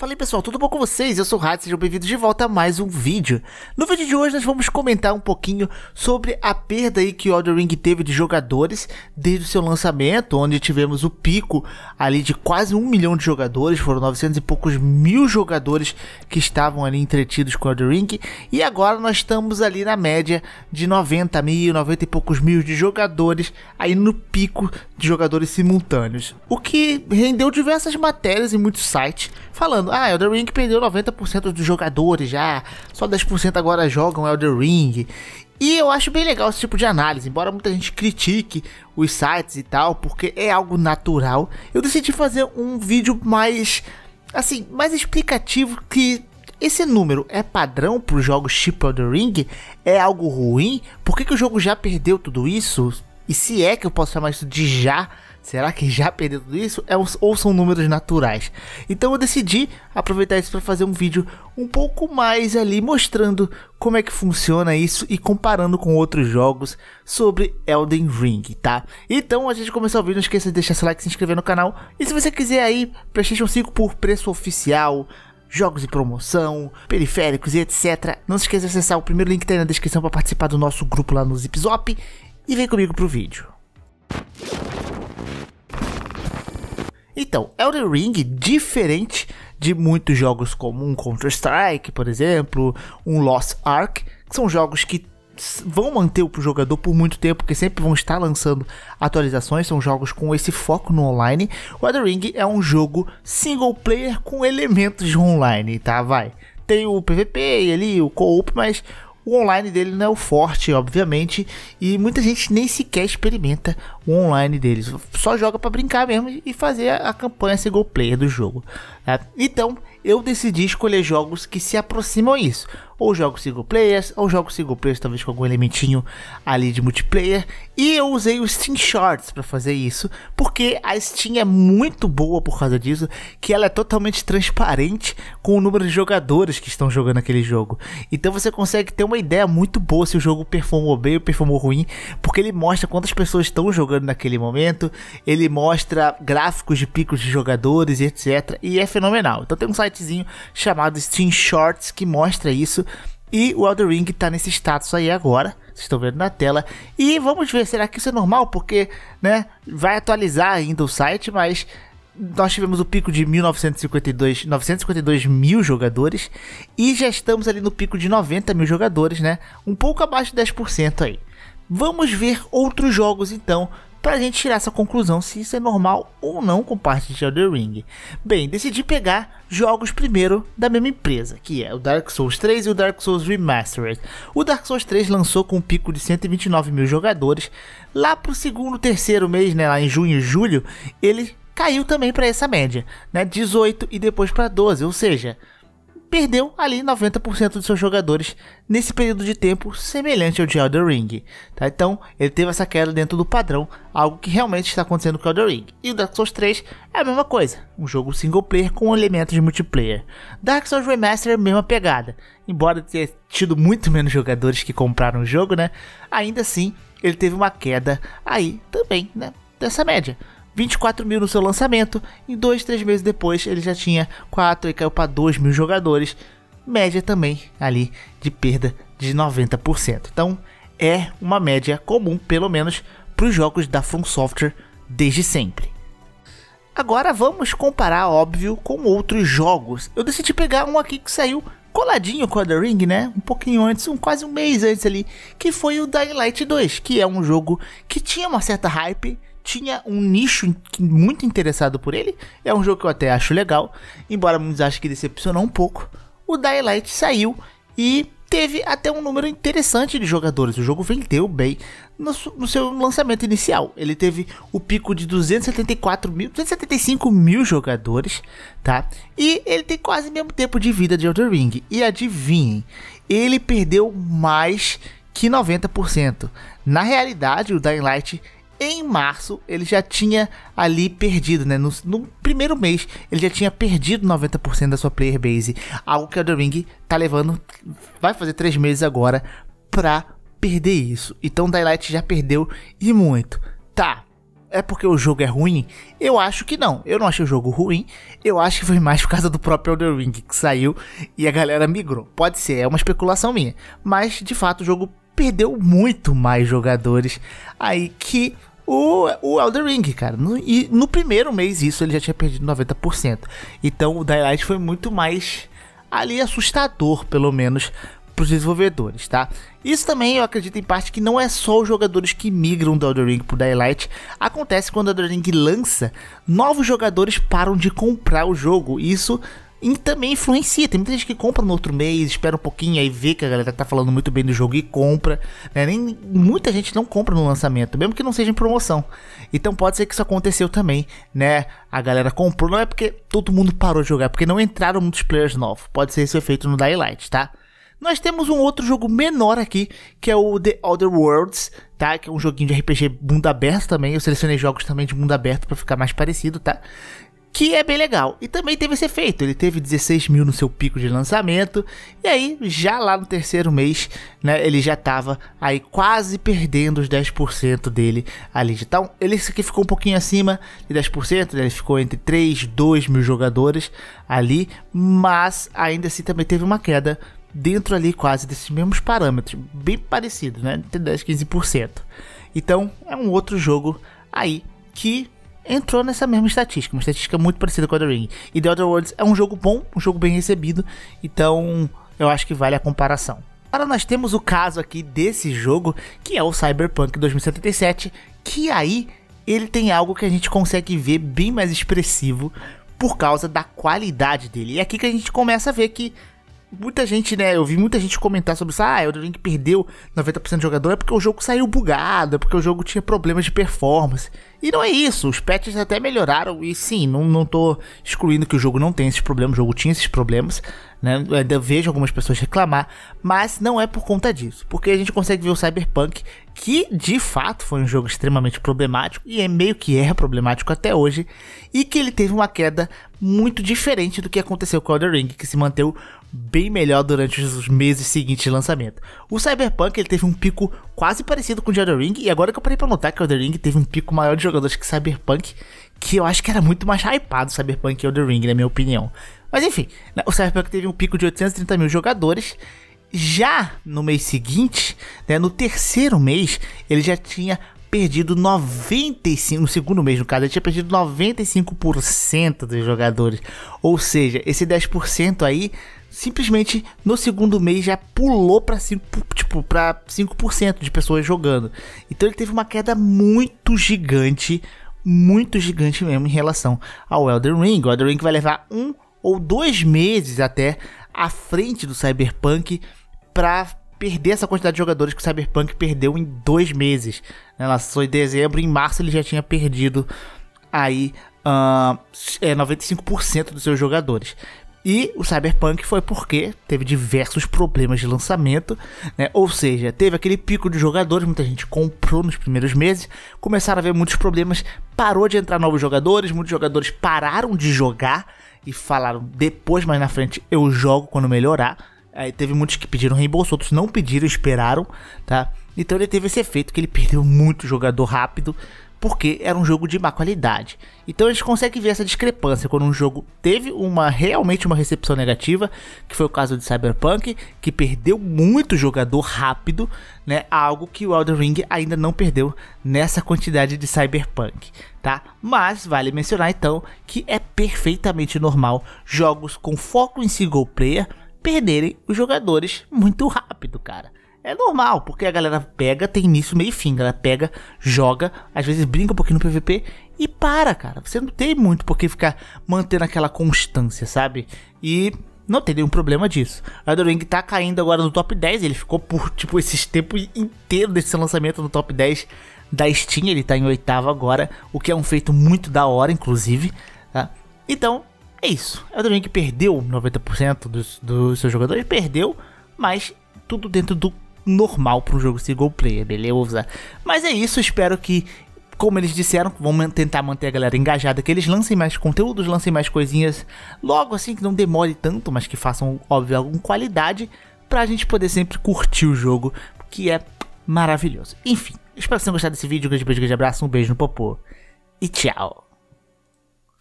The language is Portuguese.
Fala aí pessoal, tudo bom com vocês? Eu sou o Rádio, sejam bem-vindos de volta a mais um vídeo. No vídeo de hoje nós vamos comentar um pouquinho sobre a perda aí que o Elden Ring teve de jogadores desde o seu lançamento, onde tivemos o pico ali de quase um milhão de jogadores, foram 900 e poucos mil jogadores que estavam ali entretidos com o Elden Ring, e agora nós estamos ali na média de 90 mil, 90 e poucos mil de jogadores, aí no pico de jogadores simultâneos. O que rendeu diversas matérias em muitos sites falando ah, Elder Ring perdeu 90% dos jogadores já, só 10% agora jogam Elder Ring. E eu acho bem legal esse tipo de análise, embora muita gente critique os sites e tal, porque é algo natural. Eu decidi fazer um vídeo mais, assim, mais explicativo que esse número é padrão para os jogos tipo Elden Ring? É algo ruim? Por que, que o jogo já perdeu tudo isso? E se é que eu posso chamar isso de já? Será que já perdeu tudo isso? É, ou são números naturais? Então eu decidi aproveitar isso para fazer um vídeo um pouco mais ali mostrando como é que funciona isso e comparando com outros jogos sobre Elden Ring, tá? Então a gente começou o vídeo, não esqueça de deixar seu like, se inscrever no canal e se você quiser aí PlayStation 5 por preço oficial, jogos de promoção, periféricos e etc. Não se esqueça de acessar o primeiro link que tá aí na descrição para participar do nosso grupo lá no Zipzop e vem comigo pro vídeo. Então, Elden Ring, diferente de muitos jogos como um Counter-Strike, por exemplo, um Lost Ark, que são jogos que vão manter o jogador por muito tempo, porque sempre vão estar lançando atualizações, são jogos com esse foco no online. O Elden Ring é um jogo single player com elementos online, tá? Vai. Tem o PVP e ali o co-op, mas o online dele não é o forte, obviamente, e muita gente nem sequer experimenta o online deles. Só joga para brincar mesmo e fazer a campanha single player do jogo. Né? Então eu decidi escolher jogos que se aproximam a isso ou jogo single players, ou jogo single players talvez com algum elementinho ali de multiplayer. E eu usei o Steam Shorts para fazer isso, porque a Steam é muito boa por causa disso, que ela é totalmente transparente com o número de jogadores que estão jogando aquele jogo. Então você consegue ter uma ideia muito boa se o jogo performou bem ou performou ruim, porque ele mostra quantas pessoas estão jogando naquele momento, ele mostra gráficos de picos de jogadores etc. E é fenomenal. Então tem um sitezinho chamado Steam Shorts que mostra isso e o Elden Ring tá nesse status aí agora. Vocês estão vendo na tela. E vamos ver, será que isso é normal? Porque, né, vai atualizar ainda o site, mas nós tivemos o pico de 1952, 952 mil jogadores e já estamos ali no pico de 90 mil jogadores, né? Um pouco abaixo de 10% aí. Vamos ver outros jogos então para a gente tirar essa conclusão se isso é normal ou não com parte de Elden Ring. Bem, decidi pegar jogos primeiro da mesma empresa, que é o Dark Souls 3 e o Dark Souls Remastered. O Dark Souls 3 lançou com um pico de 129 mil jogadores. Lá para o segundo, terceiro mês, né, lá em junho e julho, ele caiu também para essa média, né, 18 e depois para 12, ou seja, perdeu ali 90% dos seus jogadores nesse período de tempo semelhante ao de Elden Ring. Tá? Então ele teve essa queda dentro do padrão, algo que realmente está acontecendo com Elden Ring. E o Dark Souls 3 é a mesma coisa, um jogo single player com elementos de multiplayer. Dark Souls Remaster é a mesma pegada, embora tenha tido muito menos jogadores que compraram o jogo, né? Ainda assim ele teve uma queda aí também, né? Dessa média. 24 mil no seu lançamento, em 2, 3 meses depois ele já tinha 4 e caiu para 2 mil jogadores, média também ali de perda de 90%. Então é uma média comum, pelo menos para os jogos da From Software desde sempre. Agora vamos comparar, óbvio, com outros jogos. Eu decidi pegar um aqui que saiu coladinho com o The Ring, né? Um pouquinho antes, um, quase um mês antes ali, que foi o Dying Light 2, que é um jogo que tinha uma certa hype, tinha um nicho muito interessado por ele. É um jogo que eu até acho legal, embora muitos achem que decepcionou um pouco. O Daylight saiu e teve até um número interessante de jogadores. O jogo vendeu bem no, no seu lançamento inicial. Ele teve o pico de 274 mil, 275 mil jogadores, tá? E ele tem quase o mesmo tempo de vida de Elder Ring. E adivinhem, ele perdeu mais que 90%. Na realidade, o Dying Light em março, ele já tinha ali perdido, né? No, no primeiro mês, ele já tinha perdido 90% da sua player base. Algo que o The Ring tá levando. Vai fazer três meses agora pra perder isso. Então Daylight já perdeu e muito. Tá. É porque o jogo é ruim? Eu acho que não. Eu não achei o jogo ruim. Eu acho que foi mais por causa do próprio Elden Ring que saiu e a galera migrou. Pode ser, é uma especulação minha. Mas de fato o jogo perdeu muito mais jogadores aí que o, o Elden Ring, cara. No, e no primeiro mês isso ele já tinha perdido 90%. Então o Daylight foi muito mais ali assustador, pelo menos para os desenvolvedores, tá? Isso também eu acredito em parte que não é só os jogadores que migram do Elden Ring para Daylight. Acontece quando o Elden Ring lança, novos jogadores param de comprar o jogo. Isso e também influencia. Tem muita gente que compra no outro mês, espera um pouquinho, aí vê que a galera tá falando muito bem do jogo e compra. Né? Nem, muita gente não compra no lançamento, mesmo que não seja em promoção. Então pode ser que isso aconteceu também, né? A galera comprou, não é porque todo mundo parou de jogar, é porque não entraram muitos players novos. Pode ser esse efeito no Daylight, tá? Nós temos um outro jogo menor aqui, que é o The Other Worlds, tá? Que é um joguinho de RPG mundo aberto também. Eu selecionei jogos também de mundo aberto para ficar mais parecido, tá? que é bem legal. E também teve esse efeito, ele teve 16 mil no seu pico de lançamento, e aí já lá no terceiro mês, né, ele já estava aí quase perdendo os 10% dele ali. Então, ele aqui ficou um pouquinho acima de 10%, né, ele ficou entre 3 e 2 mil jogadores ali, mas ainda assim também teve uma queda dentro ali quase desses mesmos parâmetros, bem parecido, né, entre 10 e 15%. Então, é um outro jogo aí que entrou nessa mesma estatística, uma estatística muito parecida com a The Ring. E The Other Worlds é um jogo bom, um jogo bem recebido, então eu acho que vale a comparação. Agora nós temos o caso aqui desse jogo, que é o Cyberpunk 2077, que aí ele tem algo que a gente consegue ver bem mais expressivo por causa da qualidade dele. E é aqui que a gente começa a ver que muita gente, né? Eu vi muita gente comentar sobre isso. Ah, Elden Ring perdeu 90% de jogador é porque o jogo saiu bugado, é porque o jogo tinha problemas de performance. E não é isso, os patches até melhoraram. E sim, não, não tô excluindo que o jogo não tem esses problemas, o jogo tinha esses problemas, né? Eu ainda vejo algumas pessoas reclamar, mas não é por conta disso, porque a gente consegue ver o Cyberpunk, que de fato foi um jogo extremamente problemático, e é meio que é problemático até hoje, e que ele teve uma queda muito diferente do que aconteceu com o Elden Ring, que se manteve bem melhor durante os meses seguintes de lançamento. O Cyberpunk ele teve um pico quase parecido com o de Elden Ring, e agora que eu parei pra notar que o Elden Ring teve um pico maior de jogadores que Cyberpunk, que eu acho que era muito mais hypado Cyberpunk que Elden Ring, na minha opinião. Mas enfim, né, o Cyberpunk teve um pico de 830 mil jogadores, já no mês seguinte, né, no terceiro mês, ele já tinha perdido 95, no segundo mês no caso, ele tinha perdido 95% dos jogadores. Ou seja, esse 10% aí simplesmente no segundo mês já pulou para 5, tipo, para 5% de pessoas jogando. Então ele teve uma queda muito gigante, muito gigante mesmo em relação ao Elden Ring. O Elden Ring vai levar um ou dois meses até à frente do Cyberpunk para perder essa quantidade de jogadores que o Cyberpunk perdeu em dois meses. Ela né, foi em dezembro, em março ele já tinha perdido aí uh, 95% é, dos seus jogadores. E o Cyberpunk foi porque teve diversos problemas de lançamento, né? ou seja, teve aquele pico de jogadores, muita gente comprou nos primeiros meses, começaram a ver muitos problemas, parou de entrar novos jogadores, muitos jogadores pararam de jogar e falaram depois, mais na frente, eu jogo quando melhorar. Aí teve muitos que pediram reembolso, outros não pediram, esperaram, tá? Então ele teve esse efeito que ele perdeu muito jogador rápido, porque era um jogo de má qualidade. Então a gente consegue ver essa discrepância quando um jogo teve uma realmente uma recepção negativa, que foi o caso de Cyberpunk, que perdeu muito jogador rápido, né? Algo que o Elden Ring ainda não perdeu nessa quantidade de Cyberpunk, tá? Mas vale mencionar então que é perfeitamente normal jogos com foco em single player perderem os jogadores muito rápido, cara. É normal, porque a galera pega, tem início, meio e fim. A galera pega, joga, às vezes brinca um pouquinho no PVP e para, cara. Você não tem muito por que ficar mantendo aquela constância, sabe? E não tem nenhum problema disso. A Elden Ring tá caindo agora no top 10. Ele ficou por, tipo, esses tempos inteiros desse lançamento no top 10 da Steam. Ele tá em oitavo agora, o que é um feito muito da hora, inclusive. Tá? Então, é isso. A Ring perdeu 90% dos, dos seus jogadores, perdeu, mas tudo dentro do normal para um jogo single player, beleza? Mas é isso, espero que como eles disseram, vão tentar manter a galera engajada, que eles lancem mais conteúdos, lancem mais coisinhas logo assim, que não demore tanto, mas que façam, óbvio, alguma qualidade, pra gente poder sempre curtir o jogo, que é maravilhoso. Enfim, espero que vocês tenham gostado desse vídeo, um grande beijo, um grande abraço, um beijo no popô e tchau!